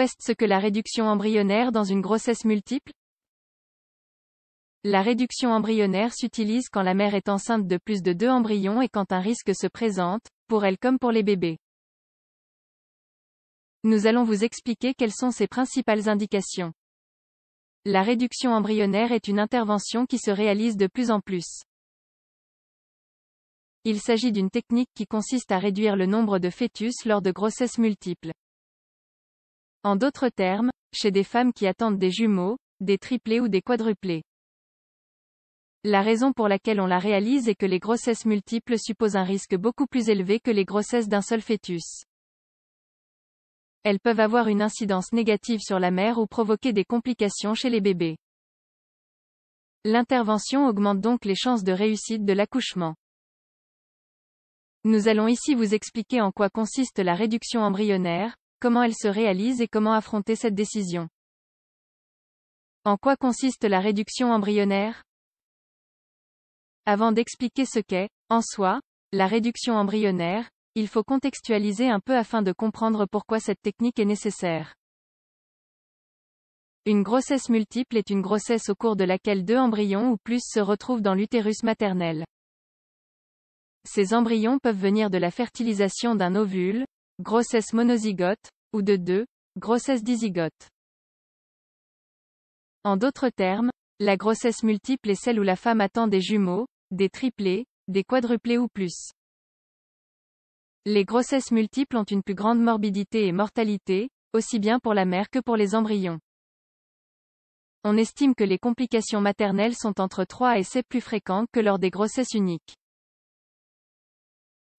quest ce que la réduction embryonnaire dans une grossesse multiple La réduction embryonnaire s'utilise quand la mère est enceinte de plus de deux embryons et quand un risque se présente, pour elle comme pour les bébés. Nous allons vous expliquer quelles sont ses principales indications. La réduction embryonnaire est une intervention qui se réalise de plus en plus. Il s'agit d'une technique qui consiste à réduire le nombre de fœtus lors de grossesses multiples. En d'autres termes, chez des femmes qui attendent des jumeaux, des triplés ou des quadruplés. La raison pour laquelle on la réalise est que les grossesses multiples supposent un risque beaucoup plus élevé que les grossesses d'un seul fœtus. Elles peuvent avoir une incidence négative sur la mère ou provoquer des complications chez les bébés. L'intervention augmente donc les chances de réussite de l'accouchement. Nous allons ici vous expliquer en quoi consiste la réduction embryonnaire, comment elle se réalise et comment affronter cette décision. En quoi consiste la réduction embryonnaire Avant d'expliquer ce qu'est, en soi, la réduction embryonnaire, il faut contextualiser un peu afin de comprendre pourquoi cette technique est nécessaire. Une grossesse multiple est une grossesse au cours de laquelle deux embryons ou plus se retrouvent dans l'utérus maternel. Ces embryons peuvent venir de la fertilisation d'un ovule, grossesse monozygote, ou de deux, grossesse dizygote. En d'autres termes, la grossesse multiple est celle où la femme attend des jumeaux, des triplés, des quadruplés ou plus. Les grossesses multiples ont une plus grande morbidité et mortalité, aussi bien pour la mère que pour les embryons. On estime que les complications maternelles sont entre 3 et 7 plus fréquentes que lors des grossesses uniques.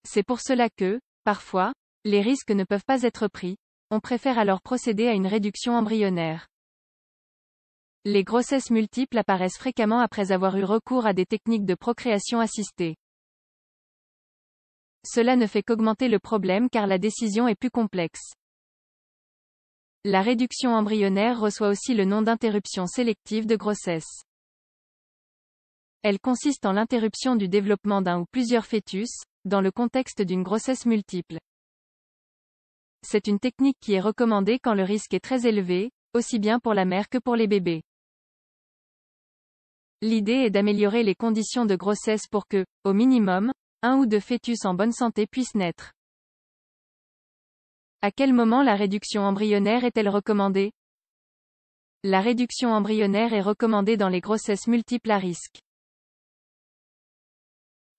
C'est pour cela que, parfois, les risques ne peuvent pas être pris, on préfère alors procéder à une réduction embryonnaire. Les grossesses multiples apparaissent fréquemment après avoir eu recours à des techniques de procréation assistée. Cela ne fait qu'augmenter le problème car la décision est plus complexe. La réduction embryonnaire reçoit aussi le nom d'interruption sélective de grossesse. Elle consiste en l'interruption du développement d'un ou plusieurs fœtus, dans le contexte d'une grossesse multiple. C'est une technique qui est recommandée quand le risque est très élevé, aussi bien pour la mère que pour les bébés. L'idée est d'améliorer les conditions de grossesse pour que, au minimum, un ou deux fœtus en bonne santé puissent naître. À quel moment la réduction embryonnaire est-elle recommandée La réduction embryonnaire est recommandée dans les grossesses multiples à risque.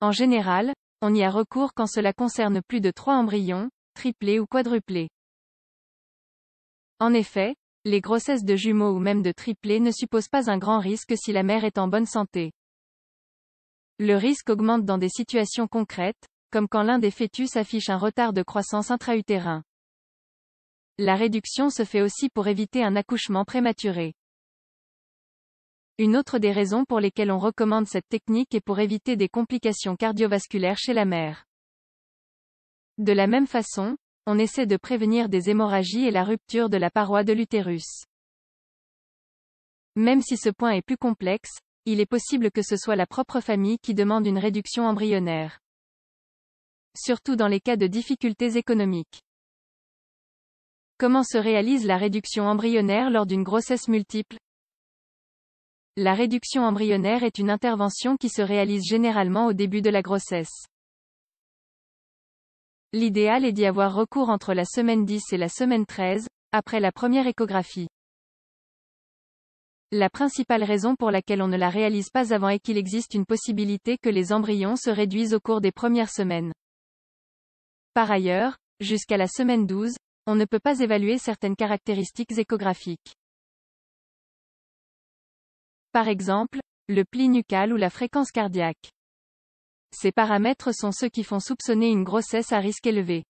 En général, on y a recours quand cela concerne plus de trois embryons, triplé ou quadruplé. En effet, les grossesses de jumeaux ou même de triplés ne supposent pas un grand risque si la mère est en bonne santé. Le risque augmente dans des situations concrètes, comme quand l'un des fœtus affiche un retard de croissance intra-utérin. La réduction se fait aussi pour éviter un accouchement prématuré. Une autre des raisons pour lesquelles on recommande cette technique est pour éviter des complications cardiovasculaires chez la mère. De la même façon, on essaie de prévenir des hémorragies et la rupture de la paroi de l'utérus. Même si ce point est plus complexe, il est possible que ce soit la propre famille qui demande une réduction embryonnaire. Surtout dans les cas de difficultés économiques. Comment se réalise la réduction embryonnaire lors d'une grossesse multiple La réduction embryonnaire est une intervention qui se réalise généralement au début de la grossesse. L'idéal est d'y avoir recours entre la semaine 10 et la semaine 13, après la première échographie. La principale raison pour laquelle on ne la réalise pas avant est qu'il existe une possibilité que les embryons se réduisent au cours des premières semaines. Par ailleurs, jusqu'à la semaine 12, on ne peut pas évaluer certaines caractéristiques échographiques. Par exemple, le pli nucal ou la fréquence cardiaque. Ces paramètres sont ceux qui font soupçonner une grossesse à risque élevé.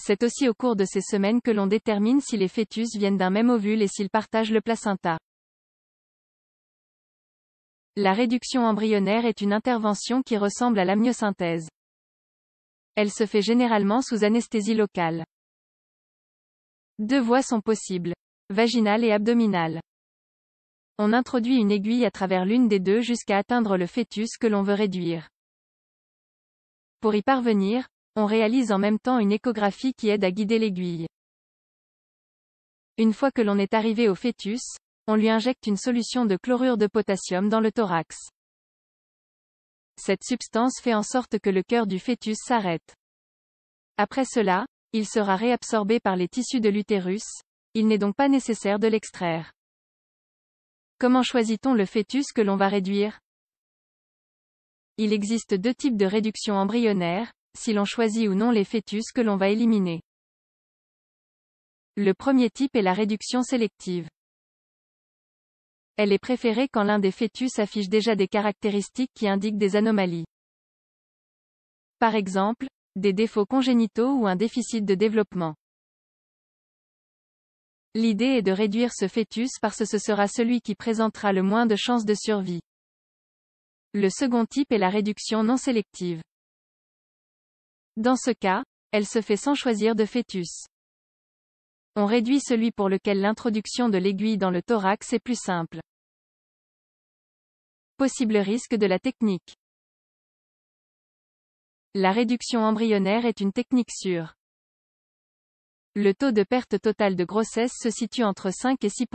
C'est aussi au cours de ces semaines que l'on détermine si les fœtus viennent d'un même ovule et s'ils partagent le placenta. La réduction embryonnaire est une intervention qui ressemble à l'amniosynthèse. Elle se fait généralement sous anesthésie locale. Deux voies sont possibles. Vaginale et abdominale. On introduit une aiguille à travers l'une des deux jusqu'à atteindre le fœtus que l'on veut réduire. Pour y parvenir, on réalise en même temps une échographie qui aide à guider l'aiguille. Une fois que l'on est arrivé au fœtus, on lui injecte une solution de chlorure de potassium dans le thorax. Cette substance fait en sorte que le cœur du fœtus s'arrête. Après cela, il sera réabsorbé par les tissus de l'utérus, il n'est donc pas nécessaire de l'extraire. Comment choisit-on le fœtus que l'on va réduire Il existe deux types de réduction embryonnaire, si l'on choisit ou non les fœtus que l'on va éliminer. Le premier type est la réduction sélective. Elle est préférée quand l'un des fœtus affiche déjà des caractéristiques qui indiquent des anomalies. Par exemple, des défauts congénitaux ou un déficit de développement. L'idée est de réduire ce fœtus parce que ce sera celui qui présentera le moins de chances de survie. Le second type est la réduction non sélective. Dans ce cas, elle se fait sans choisir de fœtus. On réduit celui pour lequel l'introduction de l'aiguille dans le thorax est plus simple. Possible risque de la technique. La réduction embryonnaire est une technique sûre. Le taux de perte totale de grossesse se situe entre 5 et 6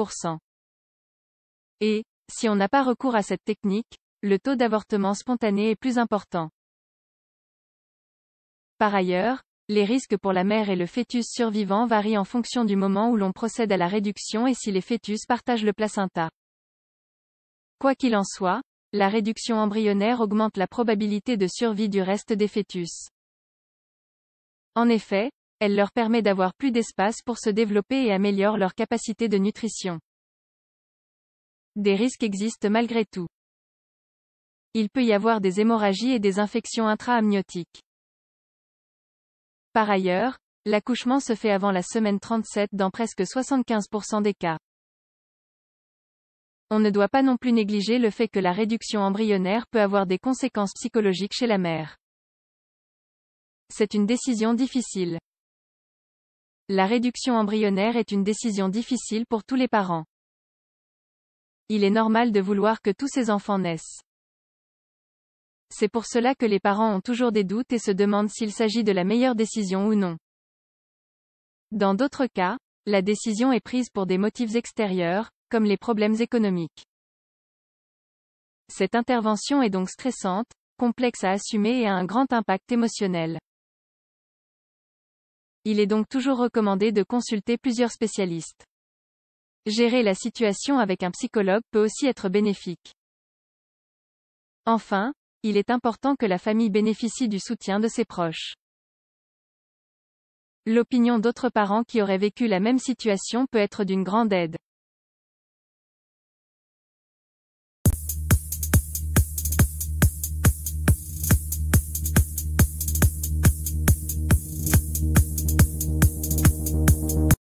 Et, si on n'a pas recours à cette technique, le taux d'avortement spontané est plus important. Par ailleurs, les risques pour la mère et le fœtus survivant varient en fonction du moment où l'on procède à la réduction et si les fœtus partagent le placenta. Quoi qu'il en soit, la réduction embryonnaire augmente la probabilité de survie du reste des fœtus. En effet, elle leur permet d'avoir plus d'espace pour se développer et améliore leur capacité de nutrition. Des risques existent malgré tout. Il peut y avoir des hémorragies et des infections intra-amniotiques. Par ailleurs, l'accouchement se fait avant la semaine 37 dans presque 75% des cas. On ne doit pas non plus négliger le fait que la réduction embryonnaire peut avoir des conséquences psychologiques chez la mère. C'est une décision difficile. La réduction embryonnaire est une décision difficile pour tous les parents. Il est normal de vouloir que tous ces enfants naissent. C'est pour cela que les parents ont toujours des doutes et se demandent s'il s'agit de la meilleure décision ou non. Dans d'autres cas, la décision est prise pour des motifs extérieurs, comme les problèmes économiques. Cette intervention est donc stressante, complexe à assumer et a un grand impact émotionnel. Il est donc toujours recommandé de consulter plusieurs spécialistes. Gérer la situation avec un psychologue peut aussi être bénéfique. Enfin, il est important que la famille bénéficie du soutien de ses proches. L'opinion d'autres parents qui auraient vécu la même situation peut être d'une grande aide.